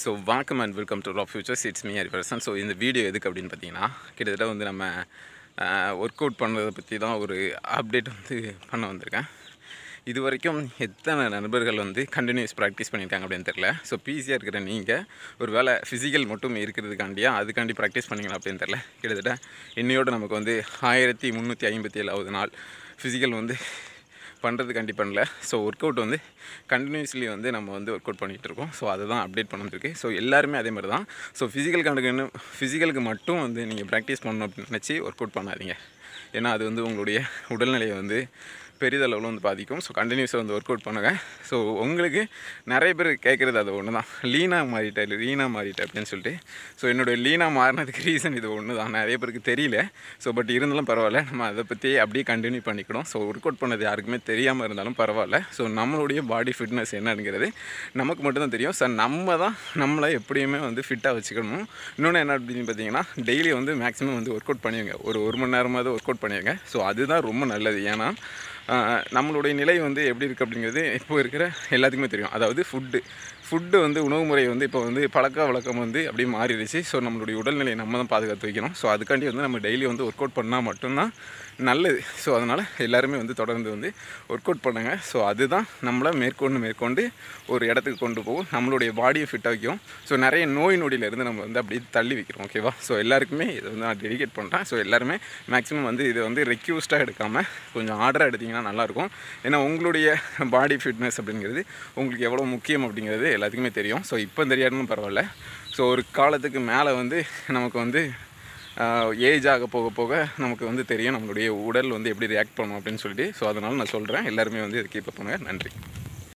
so வணக்கம் and welcome to Rap Futures it's me Hariparasan so இந்த video எதுக்கு அப்படின்னு பார்த்தீங்கன்னா கிட்டத்தட்ட வந்து நம்ம ஒர்க் அவுட் பண்ணுறதை பற்றி தான் ஒரு அப்டேட் வந்து பண்ண வந்திருக்கேன் இது வரைக்கும் எத்தனை நண்பர்கள் வந்து கண்டினியூஸ் ப்ராக்டிஸ் பண்ணியிருக்காங்க அப்படின்னு தெரில ஸோ பிஸியாக இருக்கிற நீங்கள் ஒரு வேளை ஃபிசிக்கல் மட்டும் இருக்கிறதுக்காண்டியா அதுக்காண்டி ப்ராக்டிஸ் பண்ணிக்கலாம் அப்படின்னு தெரில கிட்டத்தட்ட இன்னையோடு நமக்கு வந்து ஆயிரத்தி முந்நூற்றி ஐம்பத்தி ஏழாவது நாள் ஃபிசிக்கல் வந்து பண்ணுறது கண்டிப்பாக பண்ணல ஸோ ஒர்க் அவுட் வந்து கண்டினியூஸ்லி வந்து நம்ம வந்து ஒர்க் அவுட் பண்ணிகிட்டு இருக்கோம் ஸோ அதை தான் அப்டேட் பண்ணிருக்கு ஸோ எல்லாருமே அதே மாதிரி தான் ஸோ ஃபிசிக்கல் கண்டுக்கு ஃபிசிக்கலுக்கு மட்டும் வந்து நீங்கள் ப்ராக்டிஸ் பண்ணணும் அப்படின்னு நினச்சி ஒர்க் அவுட் பண்ணாதீங்க ஏன்னா அது வந்து உங்களுடைய உடல்நிலையை வந்து பெரிதளவில் வந்து பாதிக்கும் ஸோ கண்டினியூஸாக வந்து ஒர்க் அவுட் பண்ணுங்கள் ஸோ உங்களுக்கு நிறைய பேர் கேட்குறது அது ஒன்று தான் லீனாக மாறிட்டேன் லீனாக மாறிட்டேன் அப்படின்னு சொல்லிட்டு ஸோ என்னுடைய லீனாக மாறினதுக்கு ரீசன் இது ஒன்று தான் நிறைய பேருக்கு தெரியல ஸோ பட் இருந்தாலும் பரவாயில்ல நம்ம அதை பற்றி அப்படியே கண்டினியூ பண்ணிக்கணும் ஸோ ஒர்க் அவுட் பண்ணது யாருக்குமே தெரியாமல் இருந்தாலும் பரவாயில்ல ஸோ நம்மளுடைய பாடி ஃபிட்னஸ் என்னங்கிறது நமக்கு மட்டும்தான் தெரியும் ஸோ நம்ம தான் நம்மளை எப்படியுமே வந்து ஃபிட்டாக வச்சுக்கணும் இன்னொன்று என்ன அப்படின்னு பார்த்தீங்கன்னா டெய்லி வந்து மேக்ஸிமம் வந்து ஒர்க் அவுட் பண்ணுவீங்க ஒரு ஒரு மணி நேரமாவது ஒர்க் அவுட் பண்ணுவீங்க ஸோ அதுதான் ரொம்ப நல்லது ஏன்னா நம்மளுடைய நிலை வந்து எப்படி இருக்குது அப்படிங்கிறது இப்போ இருக்கிற எல்லாத்துக்குமே தெரியும் அதாவது ஃபுட்டு ஃபுட்டு வந்து உணவு முறை வந்து இப்போ வந்து பழக்க வழக்கம் வந்து அப்படியே மாறிடுச்சு ஸோ நம்மளுடைய உடல்நிலையை நம்ம தான் பாதுகாத்து வைக்கணும் ஸோ அதுக்காண்டி வந்து நம்ம டெய்லி வந்து ஒர்க் அவுட் பண்ணால் மட்டும்தான் நல்லது ஸோ அதனால் எல்லாருமே வந்து தொடர்ந்து வந்து ஒர்க் அவுட் பண்ணுங்கள் ஸோ அதுதான் நம்மளை மேற்கொண்டு மேற்கொண்டு ஒரு இடத்துக்கு கொண்டு போகும் நம்மளுடைய பாடியை ஃபிட்டாக வைக்கும் ஸோ நிறைய நோய் நொடியிலேருந்து நம்ம வந்து அப்படியே தள்ளி வைக்கிறோம் ஓகேவா ஸோ எல்லாருக்குமே இதை வந்து நான் டெடிகேட் பண்ணுறேன் ஸோ எல்லாருமே மேக்ஸிமம் வந்து இதை வந்து ரெக்யூஸ்டாக எடுக்காமல் கொஞ்சம் ஆர்டராக எடுத்திங்கன்னா பண்ணிங்கன்னா நல்லாயிருக்கும் ஏன்னா உங்களுடைய பாடி ஃபிட்னஸ் அப்படிங்கிறது உங்களுக்கு எவ்வளோ முக்கியம் அப்படிங்கிறது எல்லாத்துக்குமே தெரியும் ஸோ இப்போ தெரியாதுன்னு பரவாயில்ல ஸோ ஒரு காலத்துக்கு மேலே வந்து நமக்கு வந்து ஏஜ் ஆக போக போக நமக்கு வந்து தெரியும் நம்மளுடைய உடல் வந்து எப்படி ரியாக்ட் பண்ணணும் அப்படின்னு சொல்லிட்டு ஸோ அதனால் நான் சொல்கிறேன் எல்லாருமே வந்து இதை கீப்பப் பண்ணுங்கள் நன்றி